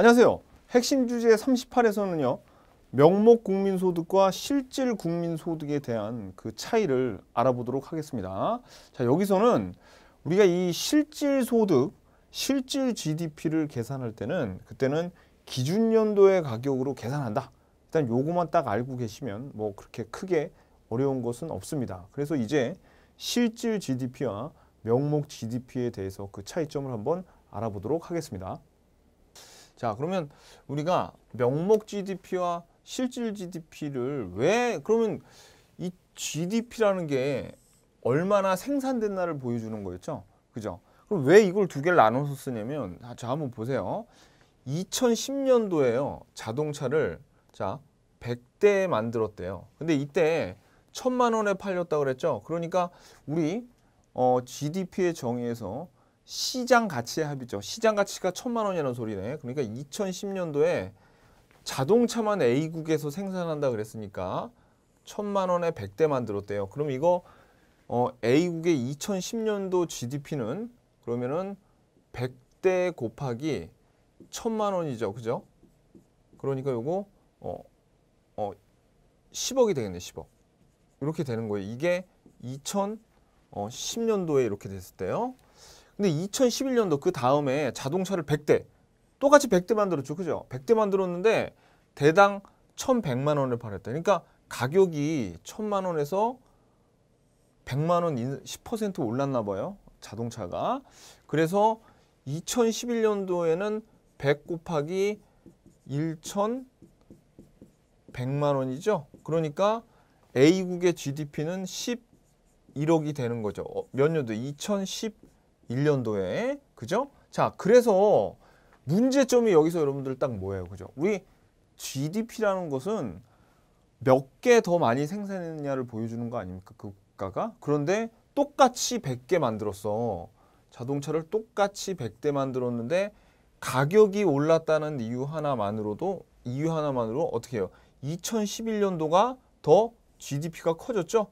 안녕하세요. 핵심 주제 38에서는요. 명목 국민소득과 실질 국민소득에 대한 그 차이를 알아보도록 하겠습니다. 자, 여기서는 우리가 이 실질 소득, 실질 GDP를 계산할 때는 그때는 기준 연도의 가격으로 계산한다. 일단 요거만 딱 알고 계시면 뭐 그렇게 크게 어려운 것은 없습니다. 그래서 이제 실질 GDP와 명목 GDP에 대해서 그 차이점을 한번 알아보도록 하겠습니다. 자 그러면 우리가 명목 GDP와 실질 GDP를 왜 그러면 이 GDP라는 게 얼마나 생산됐나를 보여주는 거였죠. 그죠? 그럼 왜 이걸 두 개를 나눠서 쓰냐면 아, 자 한번 보세요. 2010년도에요. 자동차를 자 100대 만들었대요. 근데 이때 1 0 0 0만 원에 팔렸다 고 그랬죠. 그러니까 우리 어, GDP의 정의에서 시장 가치의 합이죠. 시장 가치가 천만 원이라는 소리네. 그러니까 2010년도에 자동차만 A국에서 생산한다 그랬으니까 천만 원에 100대 만들었대요. 그럼 이거 어, A국의 2010년도 GDP는 그러면은 100대 곱하기 천만 원이죠. 그죠? 그러니까 요거 어, 어, 10억이 되겠네. 10억. 이렇게 되는 거예요. 이게 2010년도에 이렇게 됐을 때요. 근데 2011년도 그 다음에 자동차를 100대 똑같이 100대 만들었죠. 그죠? 100대 만들었는데 대당 1,100만 원을 팔았다. 그러니까 가격이 1,000만 원에서 100만 원 10% 올랐나 봐요. 자동차가. 그래서 2011년도에는 100 곱하기 1,100만 원이죠. 그러니까 A국의 GDP는 11억이 되는 거죠. 어, 몇 년도? 2010 1년도에. 그죠? 자, 그래서 문제점이 여기서 여러분들 딱 뭐예요? 그죠? 우리 GDP라는 것은 몇 개 더 많이 생산했냐를 느 보여주는 거 아닙니까? 그 국가가. 그런데 똑같이 100개 만들었어. 자동차를 똑같이 100대 만들었는데 가격이 올랐다는 이유 하나만으로도 이유 하나만으로 어떻게 해요? 2011년도가 더 GDP가 커졌죠?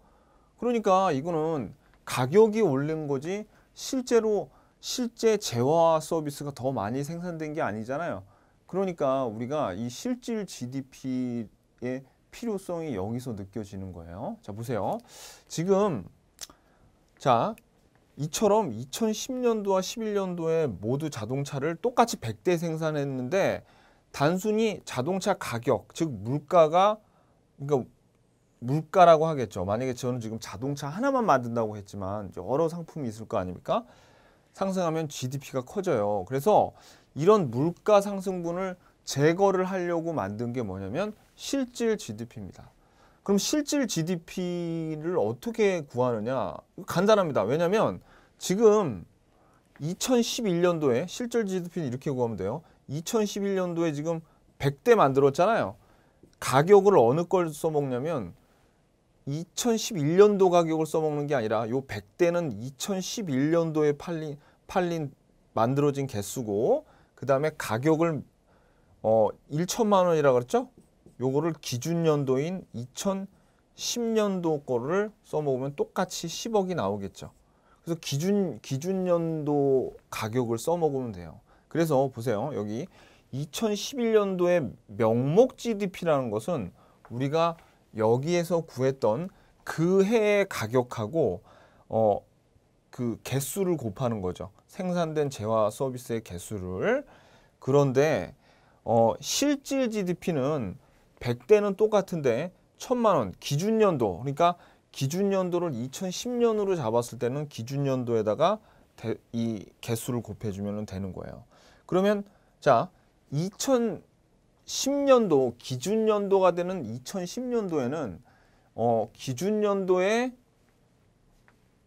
그러니까 이거는 가격이 올린 거지 실제로 실제 재화 서비스가 더 많이 생산된 게 아니잖아요. 그러니까 우리가 이 실질 GDP의 필요성이 여기서 느껴지는 거예요. 자, 보세요. 지금 자, 이처럼 2010년도와 11년도에 모두 자동차를 똑같이 100대 생산했는데 단순히 자동차 가격, 즉 물가가 그러니까 물가라고 하겠죠. 만약에 저는 지금 자동차 하나만 만든다고 했지만 여러 상품이 있을 거 아닙니까? 상승하면 GDP가 커져요. 그래서 이런 물가 상승분을 제거를 하려고 만든 게 뭐냐면 실질 GDP입니다. 그럼 실질 GDP를 어떻게 구하느냐? 간단합니다. 왜냐하면 지금 2011년도에 실질 GDP는 이렇게 구하면 돼요. 2011년도에 지금 100대 만들었잖아요. 가격을 어느 걸 써먹냐면 2011년도 가격을 써먹는 게 아니라 요 100대는 2011년도에 팔린 팔린 만들어진 개수고 그다음에 가격을 어 1천만 원이라 그랬죠? 요거를 기준 연도인 2010년도 거를 써먹으면 똑같이 10억이 나오겠죠. 그래서 기준 기준 연도 가격을 써먹으면 돼요. 그래서 보세요. 여기 2011년도의 명목 GDP라는 것은 우리가 여기에서 구했던 그 해의 가격하고 어, 그 개수를 곱하는 거죠. 생산된 재화 서비스의 개수를. 그런데 어, 실질 GDP는 100대는 똑같은데 1000만 원 기준 연도. 그러니까 기준 연도를 2010년으로 잡았을 때는 기준 연도에다가 대, 이 개수를 곱해 주면 되는 거예요. 그러면 자, 2000 1 0년도 기준 연도가 되는 2010년도에는 어, 기준 연도에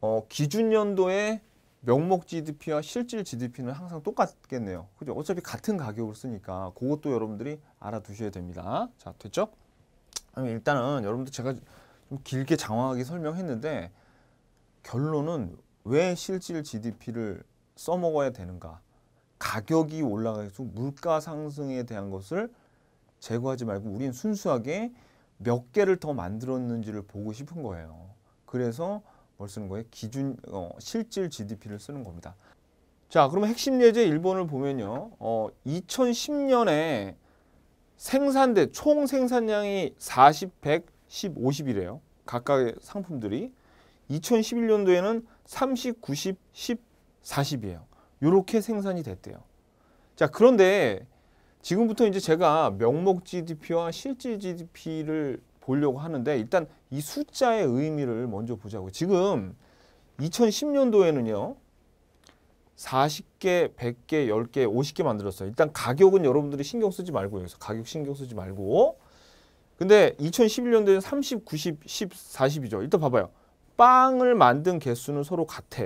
어, 기준 연도에 명목 GDP와 실질 GDP는 항상 똑같겠네요. 그죠? 어차피 같은 가격으로 쓰니까 그것도 여러분들이 알아두셔야 됩니다. 자, 됐죠? 일단은 여러분들 제가 좀 길게 장황하게 설명했는데 결론은 왜 실질 GDP를 써먹어야 되는가? 가격이 올라가수록 물가 상승에 대한 것을 제거하지 말고 우리는 순수하게 몇 개를 더 만들었는지를 보고 싶은 거예요. 그래서 뭘 쓰는 거예요? 기준 어, 실질 GDP를 쓰는 겁니다. 자, 그럼 핵심 예제 1번을 보면요. 어, 2010년에 생산대 총 생산량이 40, 100, 10, 50이래요. 각각의 상품들이 2011년도에는 30, 90, 10, 40이에요. 이렇게 생산이 됐대요. 자, 그런데 지금부터 이제 제가 명목 GDP와 실질 GDP를 보려고 하는데 일단 이 숫자의 의미를 먼저 보자고 지금 2010년도에는요. 40개, 100개, 10개, 50개 만들었어요. 일단 가격은 여러분들이 신경 쓰지 말고 여기서 가격 신경 쓰지 말고 근데 2011년도에는 30, 90, 10, 40이죠. 일단 봐봐요. 빵을 만든 개수는 서로 같아.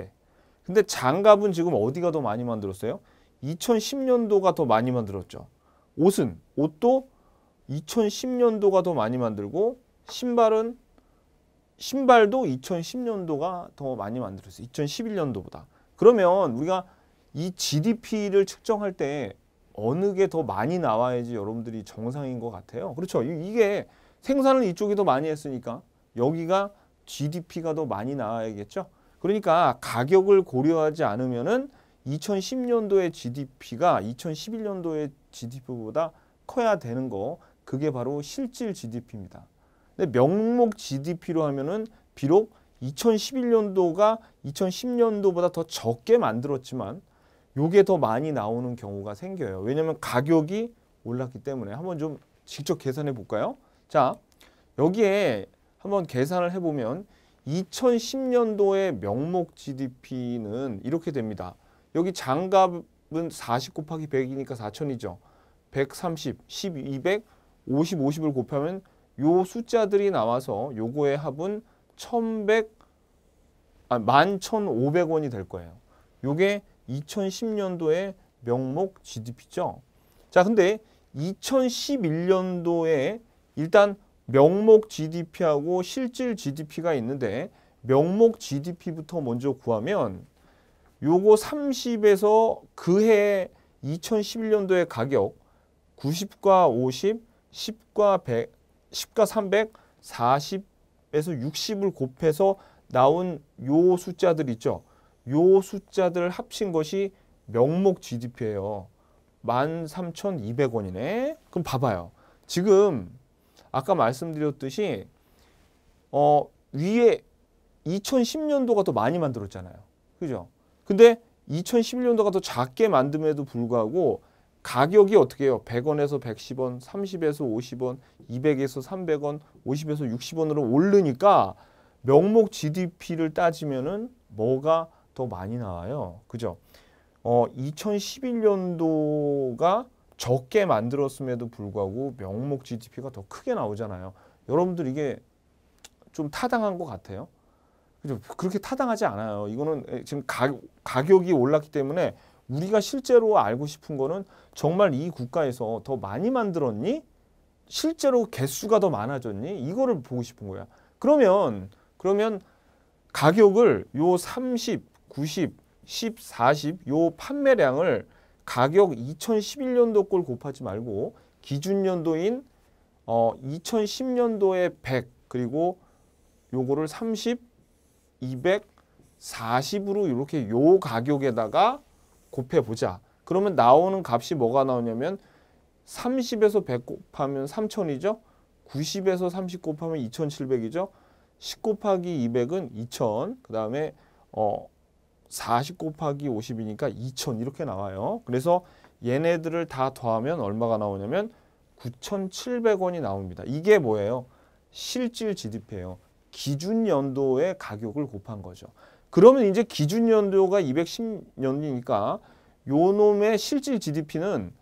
근데 장갑은 지금 어디가 더 많이 만들었어요? 2010년도가 더 많이 만들었죠. 옷은 옷도 2010년도가 더 많이 만들고 신발은 신발도 2010년도가 더 많이 만들었어요. 2011년도보다. 그러면 우리가 이 GDP를 측정할 때 어느 게 더 많이 나와야지 여러분들이 정상인 것 같아요. 그렇죠. 이게 생산을 이쪽이 더 많이 했으니까 여기가 GDP가 더 많이 나와야겠죠. 그러니까 가격을 고려하지 않으면은 2010년도의 GDP가 2011년도의 GDP보다 커야 되는 거 그게 바로 실질 GDP입니다. 근데 명목 GDP로 하면은 비록 2011년도가 2010년도보다 더 적게 만들었지만 요게 더 많이 나오는 경우가 생겨요. 왜냐면 가격이 올랐기 때문에 한번 좀 직접 계산해 볼까요? 자, 여기에 한번 계산을 해보면 2010년도의 명목 GDP는 이렇게 됩니다. 여기 장갑은 40 곱하기 100이니까 4천이죠 130, 10, 200, 50, 50을 곱하면 요 숫자들이 나와서 요거의 합은 1100, 아, 11,500원이 될 거예요. 요게 2010년도의 명목 GDP죠. 자, 근데 2011년도에 일단 명목 GDP하고 실질 GDP가 있는데 명목 GDP부터 먼저 구하면 요거 30에서 그해 2011년도의 가격 90과 50, 10과 100, 10과 300, 40에서 60을 곱해서 나온 요 숫자들 있죠. 요 숫자들을 합친 것이 명목 GDP예요. 13,200원이네. 그럼 봐봐요. 지금 아까 말씀드렸듯이 어, 위에 2010년도가 더 많이 만들었잖아요. 그죠? 근데 2011년도가 더 작게 만듦에도 불구하고 가격이 어떻게 해요? 100원에서 110원, 30에서 50원, 200에서 300원, 50에서 60원으로 오르니까 명목 GDP를 따지면은 뭐가 더 많이 나와요. 그죠? 어, 2011년도가 적게 만들었음에도 불구하고 명목 GDP가 더 크게 나오잖아요. 여러분들 이게 좀 타당한 것 같아요. 그렇게 타당하지 않아요. 이거는 지금 가, 가격이 올랐기 때문에 우리가 실제로 알고 싶은 거는 정말 이 국가에서 더 많이 만들었니? 실제로 개수가 더 많아졌니? 이거를 보고 싶은 거야. 그러면 그러면 가격을 요 30, 90, 10, 40요 판매량을 가격 2011년도 꼴 곱하지 말고 기준년도인 어 2010년도에 100 그리고 요거를 30 240으로 이렇게 요 가격에다가 곱해보자. 그러면 나오는 값이 뭐가 나오냐면 30에서 100 곱하면 3000이죠. 90에서 30 곱하면 2700이죠. 10 곱하기 200은 2000. 그 다음에 어, 40 곱하기 50이니까 2000 이렇게 나와요. 그래서 얘네들을 다 더하면 얼마가 나오냐면 9,700원이 나옵니다. 이게 뭐예요? 실질 GDP예요. 기준 연도의 가격을 곱한 거죠. 그러면 이제 기준 연도가 210년이니까 요 놈의 실질 GDP는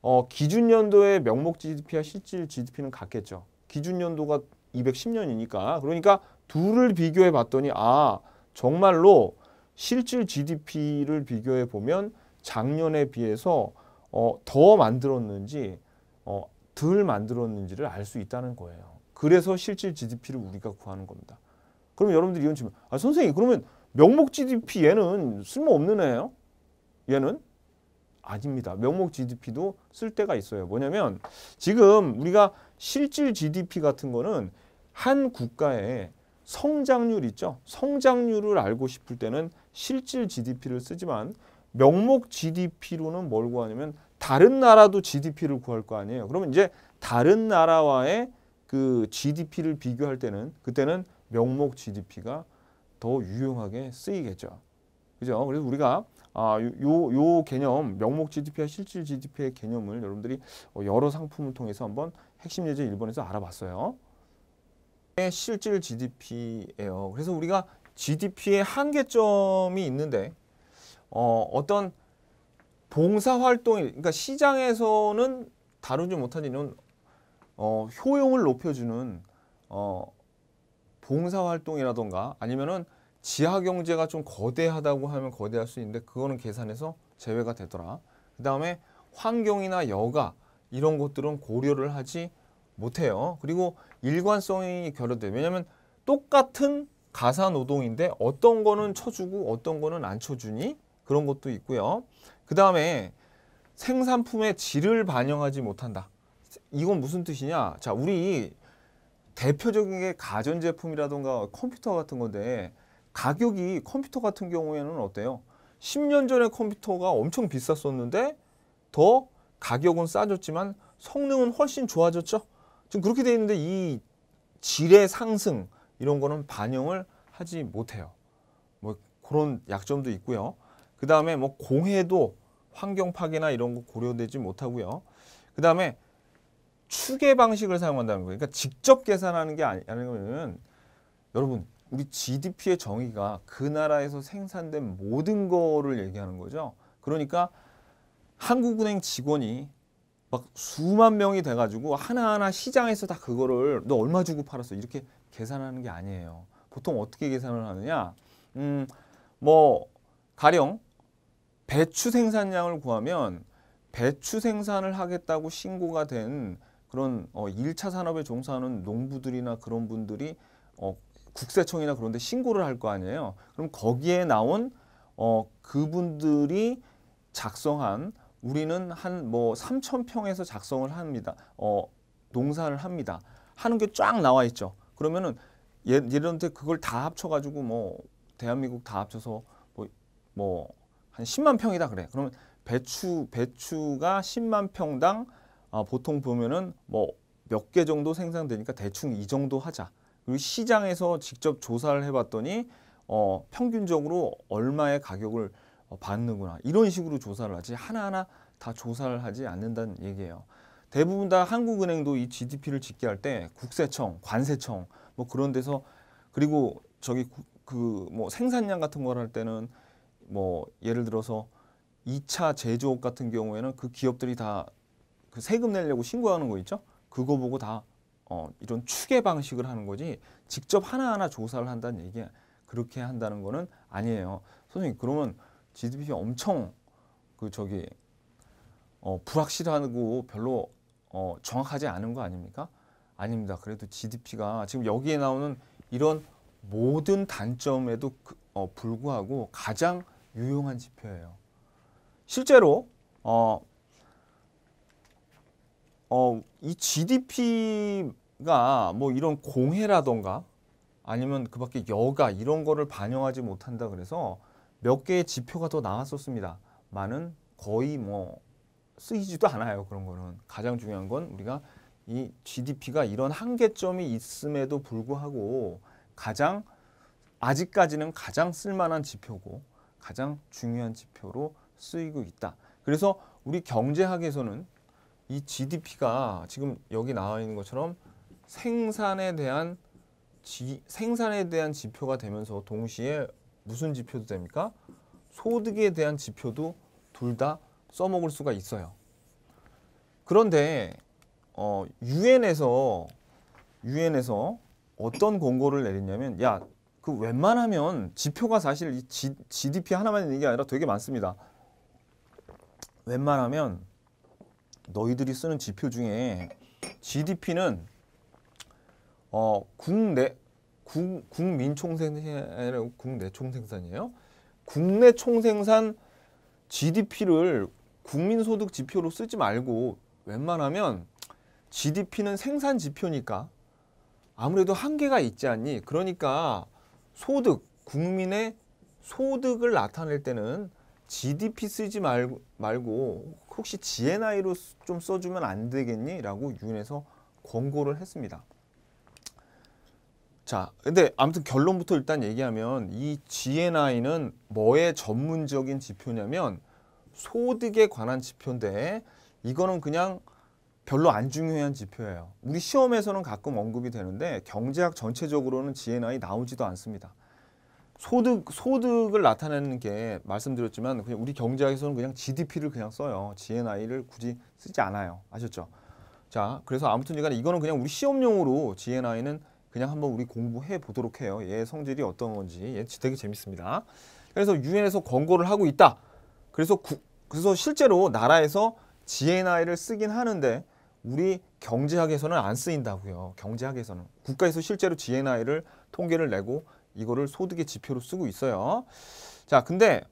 어, 기준 연도의 명목 GDP와 실질 GDP는 같겠죠. 기준 연도가 210년이니까 그러니까 둘을 비교해 봤더니 아 정말로 실질 GDP를 비교해 보면 작년에 비해서 어, 더 만들었는지 어, 덜 만들었는지를 알 수 있다는 거예요. 그래서 실질 GDP를 우리가 구하는 겁니다. 그럼 여러분들이 이건 지금 아 선생님 그러면 명목 GDP 얘는 쓸모없는 애예요? 얘는? 아닙니다. 명목 GDP도 쓸 때가 있어요. 뭐냐면 지금 우리가 실질 GDP 같은 거는 한 국가의 성장률 있죠. 성장률을 알고 싶을 때는 실질 GDP를 쓰지만 명목 GDP로는 뭘 구하냐면 다른 나라도 GDP를 구할 거 아니에요. 그러면 이제 다른 나라와의 그 GDP를 비교할 때는 그때는 명목 GDP가 더 유용하게 쓰이겠죠. 그죠? 그래서 우리가 아, 요, 요 개념, 명목 GDP와 실질 GDP의 개념을 여러분들이 여러 상품을 통해서 한번 핵심 예제 1번에서 알아봤어요. 네, 실질 GDP예요. 그래서 우리가 GDP의 한계점이 있는데 어, 어떤 봉사활동, 그러니까 시장에서는 다루지 못하는 어, 효용을 높여주는 어, 봉사활동이라던가 아니면은 지하경제가 좀 거대하다고 하면 거대할 수 있는데 그거는 계산해서 제외가 되더라. 그 다음에 환경이나 여가 이런 것들은 고려를 하지 못해요. 그리고 일관성이 결여돼요. 왜냐하면 똑같은 가사노동인데 어떤 거는 쳐주고 어떤 거는 안 쳐주니 그런 것도 있고요. 그 다음에 생산품의 질을 반영하지 못한다. 이건 무슨 뜻이냐? 자, 우리 대표적인 게 가전제품이라던가 컴퓨터 같은 건데 가격이 컴퓨터 같은 경우에는 어때요? 10년 전에 컴퓨터가 엄청 비쌌었는데 더 가격은 싸졌지만 성능은 훨씬 좋아졌죠. 지금 그렇게 돼 있는데 이 질의 상승 이런 거는 반영을 하지 못해요. 뭐 그런 약점도 있고요. 그 다음에 뭐 공해도 환경 파괴나 이런 거 고려되지 못하고요. 그 다음에 추계 방식을 사용한다는 거예요. 그러니까 직접 계산하는 게 아니, 라는 거는 여러분 우리 GDP의 정의가 그 나라에서 생산된 모든 거를 얘기하는 거죠. 그러니까 한국은행 직원이 막 수만 명이 돼가지고 하나하나 시장에서 다 그거를 너 얼마 주고 팔았어 이렇게 계산하는 게 아니에요. 보통 어떻게 계산을 하느냐? 음, 뭐 가령 배추 생산량을 구하면 배추 생산을 하겠다고 신고가 된 그런 어, 1차 산업에 종사하는 농부들이나 그런 분들이 어, 국세청이나 그런 데 신고를 할 거 아니에요. 그럼 거기에 나온 어, 그분들이 작성한 우리는 한 뭐 3천 평에서 작성을 합니다. 어, 농사를 합니다. 하는 게 쫙 나와 있죠. 그러면은 예를들한테 그걸 다 합쳐가지고 뭐 대한민국 다 합쳐서 뭐뭐한 10만 평이다 그래. 그러면 배추 배추가 10만 평당 아, 보통 보면은 뭐 몇 개 정도 생산되니까 대충 이 정도 하자. 그리고 시장에서 직접 조사를 해봤더니 어, 평균적으로 얼마의 가격을 어, 받는구나 이런 식으로 조사를 하지 하나하나 다 조사를 하지 않는다는 얘기예요. 대부분 다 한국은행도 이 GDP를 집계할 때 국세청, 관세청 뭐 그런 데서 그리고 저기 그 뭐 생산량 같은 걸 할 때는 뭐 예를 들어서 2차 제조업 같은 경우에는 그 기업들이 다그 세금 내려고 신고하는 거 있죠? 그거 보고 다 어, 이런 추계 방식을 하는 거지 직접 하나하나 조사를 한다는 얘기 그렇게 한다는 거는 아니에요. 선생님 그러면 GDP 엄청 그 저기 어, 불확실하고 별로 어, 정확하지 않은 거 아닙니까? 아닙니다. 그래도 GDP가 지금 여기에 나오는 이런 모든 단점에도 그, 어, 불구하고 가장 유용한 지표예요. 실제로 어, 어, 이 GDP가 뭐 이런 공해라던가 아니면 그 밖에 여가 이런 거를 반영하지 못한다 그래서 몇 개의 지표가 더 나왔었습니다. 많은 거의 뭐 쓰이지도 않아요. 그런 거는. 가장 중요한 건 우리가 이 GDP가 이런 한계점이 있음에도 불구하고 가장 아직까지는 가장 쓸만한 지표고 가장 중요한 지표로 쓰이고 있다. 그래서 우리 경제학에서는 이 GDP가 지금 여기 나와 있는 것처럼 생산에 대한 지, 생산에 대한 지표가 되면서 동시에 무슨 지표도 됩니까? 소득에 대한 지표도 둘 다 써먹을 수가 있어요. 그런데 어, UN에서 UN에서 어떤 공고를 내리냐면 야그 웬만하면 지표가 사실 이 G, GDP 하나만 있는 게 아니라 되게 많습니다. 웬만하면 너희들이 쓰는 지표 중에 GDP는 어, 국내 국, 국민 총생산 국내 총생산이에요. 국내 총생산 GDP를 국민소득 지표로 쓰지 말고 웬만하면 GDP는 생산 지표니까 아무래도 한계가 있지 않니? 그러니까 소득, 국민의 소득을 나타낼 때는 GDP 쓰지 말고, 말고 혹시 GNI로 좀 써주면 안 되겠니? 라고 윤에서 권고를 했습니다. 자, 근데 아무튼 결론부터 일단 얘기하면 이 GNI는 뭐의 전문적인 지표냐면 소득에 관한 지표인데 이거는 그냥 별로 안 중요한 지표예요. 우리 시험에서는 가끔 언급이 되는데 경제학 전체적으로는 GNI 나오지도 않습니다. 소득 소득을 나타내는 게 말씀드렸지만 그냥 우리 경제학에서는 그냥 GDP를 그냥 써요. GNI를 굳이 쓰지 않아요. 아셨죠? 자, 그래서 아무튼간에 그러니까 이거는 그냥 우리 시험용으로 GNI는 그냥 한번 우리 공부해 보도록 해요. 얘 성질이 어떤 건지 얘 되게 재밌습니다. 그래서 유엔에서 권고를 하고 있다. 그래서 구, 그래서 실제로 나라에서 GNI를 쓰긴 하는데 우리 경제학에서는 안 쓰인다고요. 경제학에서는 국가에서 실제로 GNI를 통계를 내고 이거를 소득의 지표로 쓰고 있어요. 자, 근데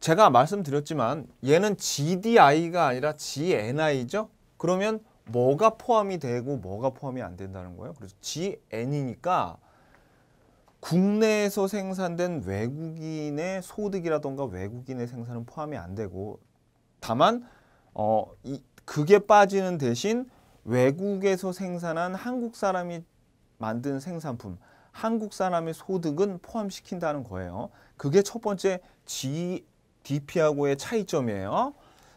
제가 말씀드렸지만 얘는 GDI가 아니라 GNI죠. 그러면 뭐가 포함이 되고 뭐가 포함이 안 된다는 거예요. 그래서 GN이니까 국내에서 생산된 외국인의 소득이라던가 외국인의 생산은 포함이 안 되고 다만 어, 이, 그게 빠지는 대신 외국에서 생산한 한국 사람이 만든 생산품 한국 사람의 소득은 포함시킨다는 거예요. 그게 첫 번째 GDP하고의 차이점이에요.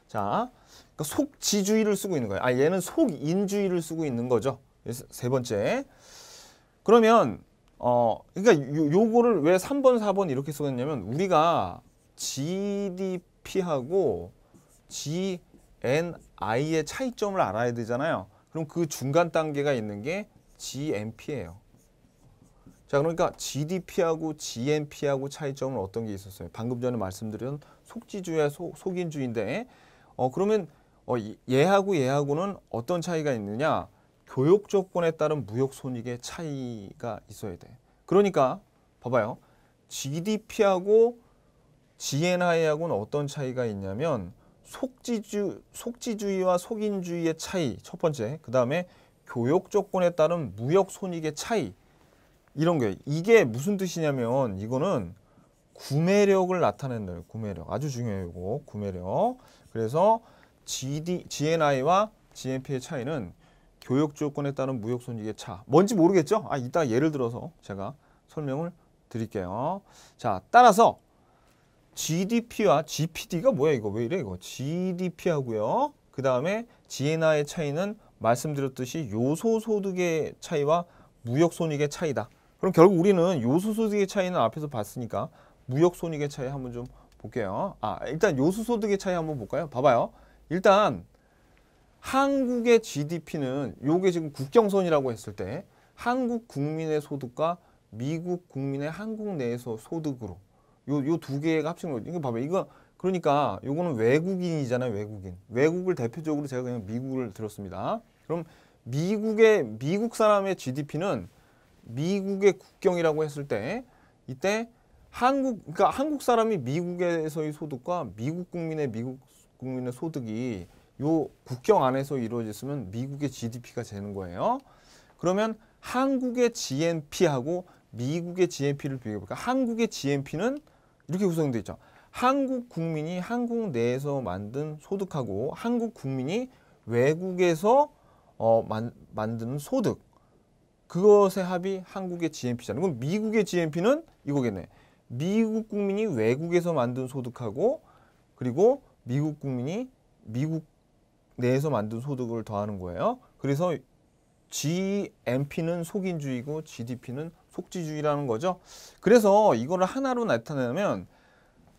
자, 그러니까 속지주의를 쓰고 있는 거예요. 아, 얘는 속인주의를 쓰고 있는 거죠. 예, 세 번째. 그러면 어, 그러니까 요, 요거를 왜 3번, 4번 이렇게 써냐면 우리가 GDP하고 GNI의 차이점을 알아야 되잖아요. 그럼 그 중간 단계가 있는 게 GNP예요. 자 그러니까 GDP하고 GNP하고 차이점은 어떤 게 있었어요? 방금 전에 말씀드린 속지주야 소, 속인주인데 어 그러면 어, 얘하고 얘하고는 어떤 차이가 있느냐? 교육 조건에 따른 무역 손익의 차이가 있어야 돼. 그러니까 봐봐요. GDP하고 GNI하고는 어떤 차이가 있냐면 속지주 속지주의와 속인주의의 차이 첫 번째. 그다음에 교육 조건에 따른 무역 손익의 차이 이런 게 이게 무슨 뜻이냐면 이거는 구매력을 나타낸다. 구매력 아주 중요해요. 이거 구매력. 그래서 GD, GNI와 GNP의 차이는 교역 조건에 따른 무역 손익의 차. 뭔지 모르겠죠? 아, 이따 예를 들어서 제가 설명을 드릴게요. 자, 따라서 GDP와 GPD가 뭐야 이거 왜 이래 이거 GDP하고요. 그 다음에 GNI의 차이는 말씀드렸듯이 요소소득의 차이와 무역손익의 차이다. 그럼 결국 우리는 요소소득의 차이는 앞에서 봤으니까 무역손익의 차이 한번 좀 볼게요. 아 일단 요소소득의 차이 한번 볼까요? 봐봐요. 일단 한국의 GDP는 요게 지금 국경선이라고 했을 때 한국 국민의 소득과 미국 국민의 한국 내에서 소득으로 요요두 개가 합친 거죠. 이거 봐봐. 요 이거 그러니까 요거는 외국인이잖아요. 외국인. 외국을 대표적으로 제가 그냥 미국을 들었습니다. 그럼 미국의 미국 사람의 GDP는 미국의 국경이라고 했을 때 이때 한국 그러니까 한국 사람이 미국에서의 소득과 미국 국민의 미국 국민의 소득이 요 국경 안에서 이루어졌으면 미국의 GDP가 되는 거예요. 그러면 한국의 GNP하고 미국의 GNP를 비교해 볼까? 한국의 GNP는 이렇게 구성되어 있죠. 한국 국민이 한국 내에서 만든 소득하고 한국 국민이 외국에서 어, 만, 만드는 소득 그것의 합이 한국의 GNP잖아요. 그럼 미국의 GNP는 이거겠네. 미국 국민이 외국에서 만든 소득하고 그리고 미국 국민이 미국 내에서 만든 소득을 더하는 거예요. 그래서 GNP는 속인주의고 GDP는 속지주의라는 거죠. 그래서 이거를 하나로 나타내면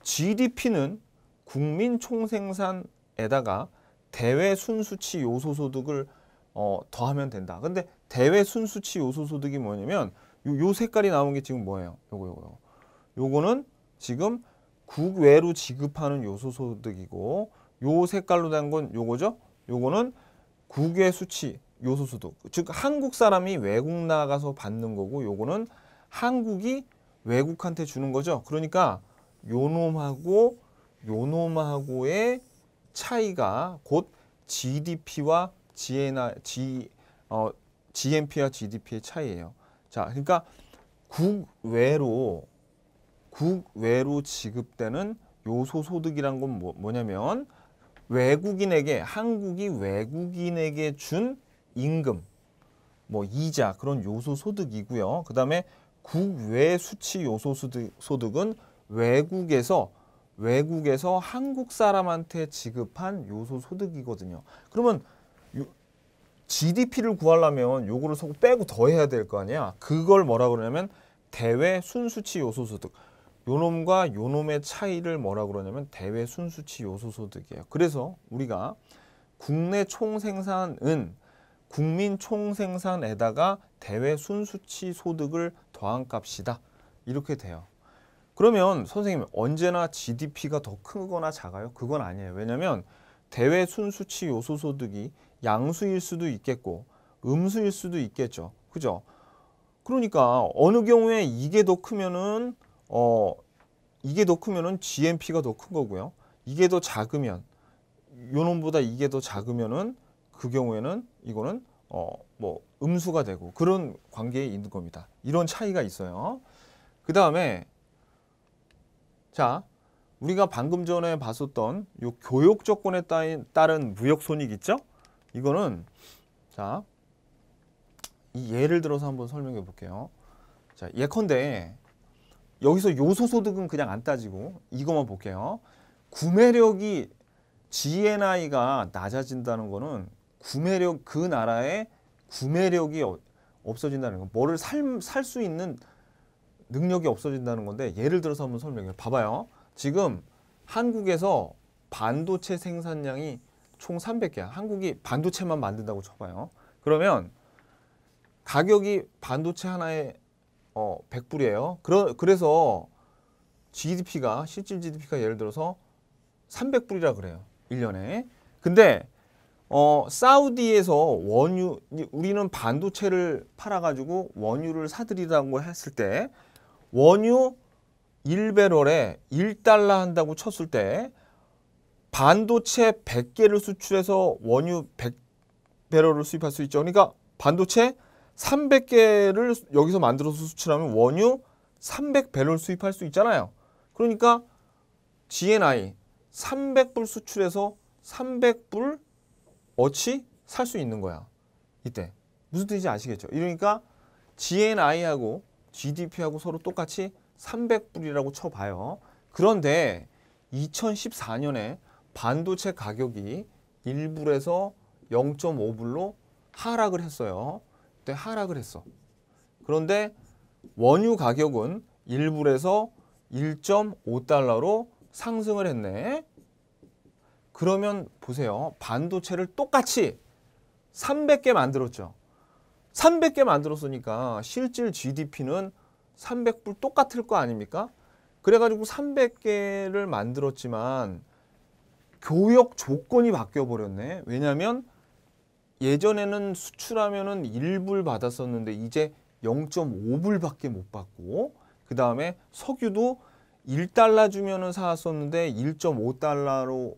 GDP는 국민 총생산에다가 대외 순수치 요소 소득을 어, 더하면 된다. 근데 대외 순수치 요소 소득이 뭐냐면 요, 요 색깔이 나온 게 지금 뭐예요? 요거 요거 요거. 는 지금 국외로 지급하는 요소 소득이고 요 색깔로 된 건 요거죠. 요거는 국외 수치 요소 소득. 즉 한국 사람이 외국 나가서 받는 거고 요거는 한국이 외국한테 주는 거죠. 그러니까 요놈하고 요놈하고의 차이가 곧 GDP와 GNR, G, 어, GNP와 GDP의 차이예요. 자, 그러니까 국외로 국외로 지급되는 요소 소득이란 건 뭐, 뭐냐면 외국인에게 한국이 외국인에게 준 임금, 뭐 이자 그런 요소 소득이고요. 그다음에 국외 수치 요소 소득은 외국에서 외국에서 한국 사람한테 지급한 요소 소득이거든요. 그러면 GDP를 구하려면 요거를 서고 빼고 더해야 될 거 아니야. 그걸 뭐라 그러냐면 대외 순수치 요소소득. 요놈과 요놈의 차이를 뭐라 그러냐면 대외 순수치 요소소득이에요. 그래서 우리가 국내 총생산은 국민 총생산에다가 대외 순수치 소득을 더한 값이다. 이렇게 돼요. 그러면 선생님 언제나 GDP가 더 크거나 작아요? 그건 아니에요. 왜냐면 대외 순수치 요소소득이 양수일 수도 있겠고 음수일 수도 있겠죠. 그죠? 그러니까 어느 경우에 이게 더 크면은 어 이게 더 크면은 GMP가 더 큰 거고요. 이게 더 작으면 요 놈보다 이게 더 작으면은 그 경우에는 이거는 어뭐 음수가 되고 그런 관계에 있는 겁니다. 이런 차이가 있어요. 그 다음에 자 우리가 방금 전에 봤었던 요교역 조건에 따른 무역 손익 있죠? 이거는 자, 이 예를 들어서 한번 설명해 볼게요. 자, 예컨대 여기서 요소소득은 그냥 안 따지고 이것만 볼게요. 구매력이 GNI가 낮아진다는 거는 구매력 그 나라의 구매력이 없어진다는 거. 뭐를 살 수 있는 능력이 없어진다는 건데 예를 들어서 한번 설명해요. 봐봐요. 지금 한국에서 반도체 생산량이 총 300개야. 한국이 반도체만 만든다고 쳐봐요. 그러면 가격이 반도체 하나에 어, 100불이에요. 그러, 그래서 GDP가 실질 GDP가 예를 들어서 300불이라 그래요. 1년에. 근데 어, 사우디에서 원유 우리는 반도체를 팔아 가지고 원유를 사들이다고 했을 때 원유 1배럴에 1달러 한다고 쳤을 때 반도체 100개를 수출해서 원유 100배럴을 수입할 수 있죠. 그러니까 반도체 300개를 여기서 만들어서 수출하면 원유 300배럴 수입할 수 있잖아요. 그러니까 GNI 300불 수출해서 300불 어치 살 수 있는 거야. 이때. 무슨 뜻인지 아시겠죠? 이러니까 GNI하고 GDP하고 서로 똑같이 300불이라고 쳐봐요. 그런데 2014년에 반도체 가격이 1불에서 0.5불로 하락을 했어요. 그때 하락을 했어. 그런데 원유 가격은 1불에서 1.5달러로 상승을 했네. 그러면 보세요. 반도체를 똑같이 300개 만들었죠. 300개 만들었으니까 실질 GDP는 300불 똑같을 거 아닙니까? 그래가지고 300개를 만들었지만 교역 조건이 바뀌어 버렸네. 왜냐하면 예전에는 수출하면은 1불 받았었는데 이제 0.5불밖에 못 받고 그 다음에 석유도 1달러 주면은 사왔었는데 1.5달러로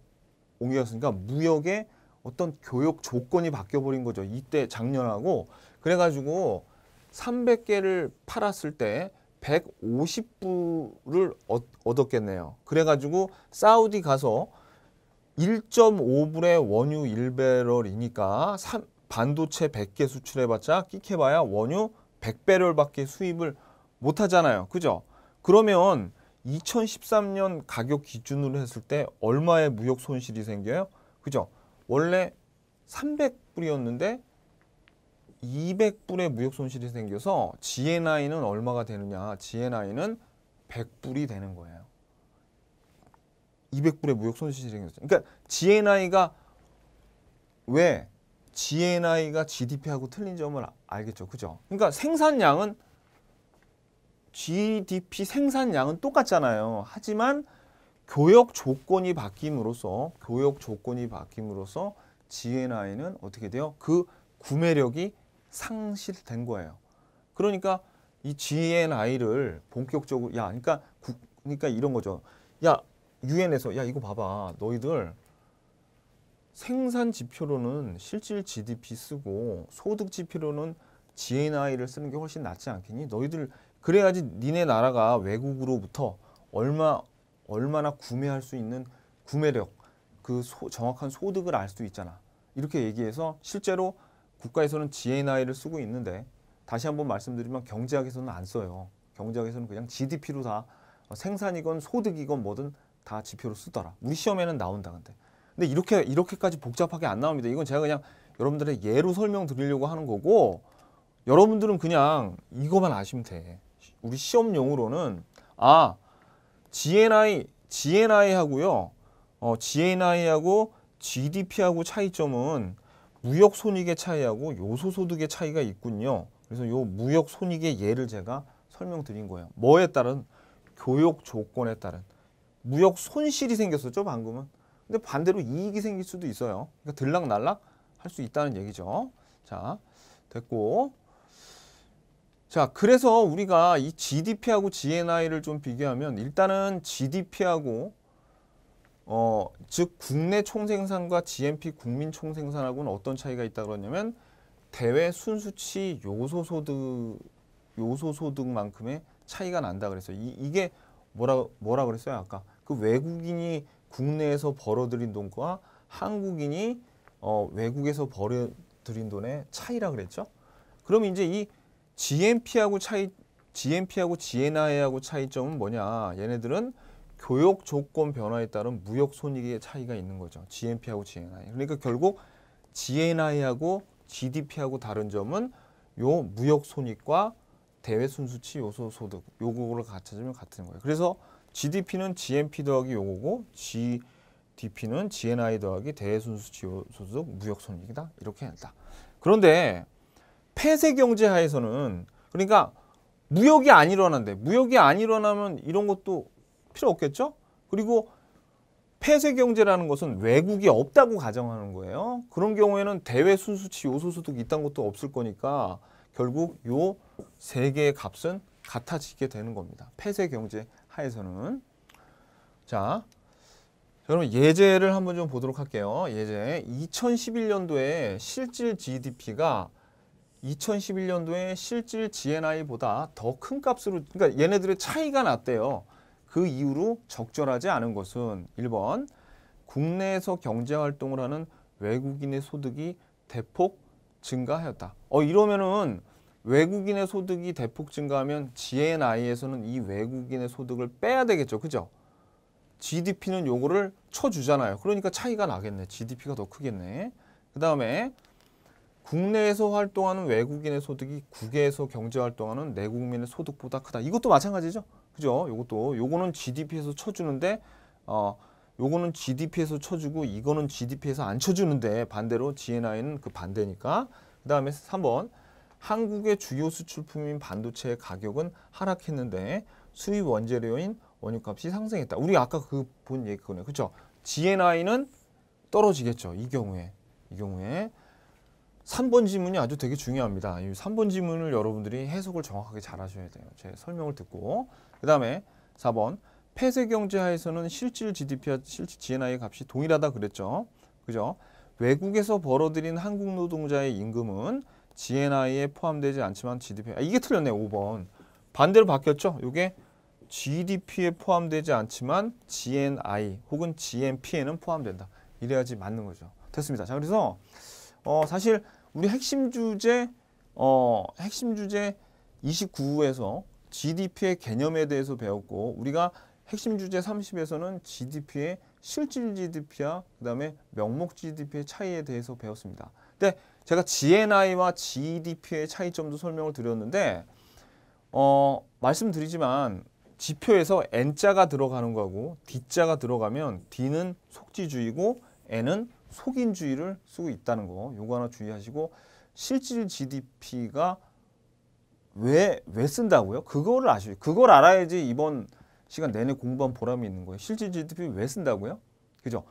옮겼으니까 무역의 어떤 교역 조건이 바뀌어 버린 거죠. 이때 작년하고 그래가지고 300개를 팔았을 때 150불을 얻, 얻었겠네요. 그래가지고 사우디 가서 1.5불의 원유 1배럴이니까 3, 반도체 100개 수출해봤자 끼켜봐야 원유 100배럴밖에 수입을 못하잖아요. 그죠? 그러면 2013년 가격 기준으로 했을 때 얼마의 무역 손실이 생겨요? 그죠? 원래 300불이었는데 200불의 무역 손실이 생겨서 GNI는 얼마가 되느냐? GNI는 100불이 되는 거예요. 200불의 무역 손실이 생겼어요. 그러니까 GNI가 왜 GNI가 GDP하고 틀린 점을 아, 알겠죠. 그죠? 그러니까 생산량은 GDP 생산량은 똑같잖아요. 하지만 교역 조건이 바뀜으로써 교역 조건이 바뀜으로써 GNI는 어떻게 돼요? 그 구매력이 상실된 거예요. 그러니까 이 GNI를 본격적으로 야 그러니까 구, 그러니까 이런 거죠. 야 유엔에서 야 이거 봐봐 너희들 생산 지표로는 실질 GDP 쓰고 소득 지표로는 GNI를 쓰는 게 훨씬 낫지 않겠니? 너희들 그래야지 니네 나라가 외국으로부터 얼마 얼마나 구매할 수 있는 구매력 그 소, 정확한 소득을 알 수 있잖아. 이렇게 얘기해서 실제로 국가에서는 GNI를 쓰고 있는데 다시 한번 말씀드리면 경제학에서는 안 써요. 경제학에서는 그냥 GDP로 다 생산이건 소득이건 뭐든 다 지표로 쓰더라. 우리 시험에는 나온다 근데. 근데 이렇게 이렇게까지 복잡하게 안 나옵니다. 이건 제가 그냥 여러분들의 예로 설명드리려고 하는 거고 여러분들은 그냥 이거만 아시면 돼. 우리 시험용으로는 아 GNI GNI 하고요. 어, GNI하고 GDP하고 차이점은 무역 손익의 차이하고 요소 소득의 차이가 있군요. 그래서 요 무역 손익의 예를 제가 설명드린 거예요. 뭐에 따른 교육 조건에 따른 무역 손실이 생겼었죠 방금은 근데 반대로 이익이 생길 수도 있어요 그러니까 들락날락 할 수 있다는 얘기죠 자 됐고 자 그래서 우리가 이 GDP하고 GNI를 좀 비교하면 일단은 GDP하고 어, 즉 국내 총생산과 GNP 국민 총생산하고는 어떤 차이가 있다 그러냐면 대외 순수치 요소소득 요소소득만큼의 차이가 난다 그랬어요. 이, 이게 뭐라 뭐라 그랬어요 아까 그 외국인이 국내에서 벌어들인 돈과 한국인이 어, 외국에서 벌어들인 돈의 차이라 그랬죠. 그럼 이제 이 GNP하고 차이 GNP하고 GNI하고 차이점은 뭐냐? 얘네들은 교역 조건 변화에 따른 무역 손익의 차이가 있는 거죠. GNP하고 GNI. 그러니까 결국 GNI하고 GDP하고 다른 점은 요 무역 손익과 대외 순수치 요소 소득 요거를 갖춰주면 같은 거예요. 그래서 GDP는 GNP 더하기 요거고 GDP는 GNI 더하기 대순수 지소득 무역손익이다. 이렇게 한다. 그런데 폐쇄 경제 하에서는 그러니까 무역이 안일어난데 무역이 안 일어나면 이런 것도 필요 없겠죠? 그리고 폐쇄 경제라는 것은 외국이 없다고 가정하는 거예요. 그런 경우에는 대외 순수치 요소소득 이 있다는 것도 없을 거니까 결국 요 세 개의 값은 같아지게 되는 겁니다. 폐쇄 경제 하에서는 자 여러분 예제를 한번 좀 보도록 할게요. 예제 2011년도에 실질 GDP가 2011년도에 실질 GNI보다 더 큰 값으로 그러니까 얘네들의 차이가 났대요. 그 이후로 적절하지 않은 것은 1번 국내에서 경제활동을 하는 외국인의 소득이 대폭 증가하였다. 어 이러면은 외국인의 소득이 대폭 증가하면 GNI에서는 이 외국인의 소득을 빼야 되겠죠. 그죠? GDP는 요거를 쳐주잖아요. 그러니까 차이가 나겠네. GDP가 더 크겠네. 그 다음에 국내에서 활동하는 외국인의 소득이 국외에서 경제활동하는 내국민의 소득보다 크다. 이것도 마찬가지죠. 그죠? 요것도 요거는 GDP에서 쳐주는데 어 요거는 GDP에서 쳐주고 이거는 GDP에서 안 쳐주는데 반대로 GNI는 그 반대니까 그 다음에 3번 한국의 주요 수출품인 반도체의 가격은 하락했는데 수입 원재료인 원유값이 상승했다. 우리 아까 그 본 얘기 그거네. 그렇죠? GNI는 떨어지겠죠. 이 경우에. 이 경우에 3번 지문이 아주 되게 중요합니다. 이 3번 지문을 여러분들이 해석을 정확하게 잘 하셔야 돼요. 제 설명을 듣고. 그다음에 4번 폐쇄 경제 하에서는 실질 GDP와 실질 GNI 값이 동일하다 그랬죠. 그죠? 외국에서 벌어들인 한국 노동자의 임금은 GNI에 포함되지 않지만 GDP 아, 이게 틀렸네 5번 반대로 바뀌었죠 이게 GDP에 포함되지 않지만 GNI 혹은 GNP에는 포함된다 이래야지 맞는 거죠 됐습니다 자 그래서 어, 사실 우리 핵심 주제 어, 핵심 주제 29에서 GDP의 개념에 대해서 배웠고 우리가 핵심 주제 30에서는 GDP의 실질 GDP와 그다음에 명목 GDP의 차이에 대해서 배웠습니다. 근데 제가 GNI와 GDP의 차이점도 설명을 드렸는데 어, 말씀드리지만 지표에서 N자가 들어가는 거고 하 D자가 들어가면 D는 속지주의고 N은 속인주의를 쓰고 있다는 거 요거 하나 주의하시고 실질 GDP가 왜, 왜 쓴다고요? 그거를 아셔야 그걸 알아야지 이번 시간 내내 공부한 보람이 있는 거예요. 실질 GDP 왜 쓴다고요? 그죠?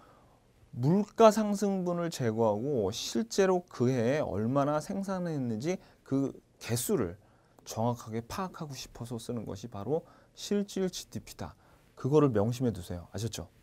물가 상승분을 제거하고 실제로 그 해에 얼마나 생산했는지 그 개수를 정확하게 파악하고 싶어서 쓰는 것이 바로 실질 GDP다. 그거를 명심해 두세요. 아셨죠?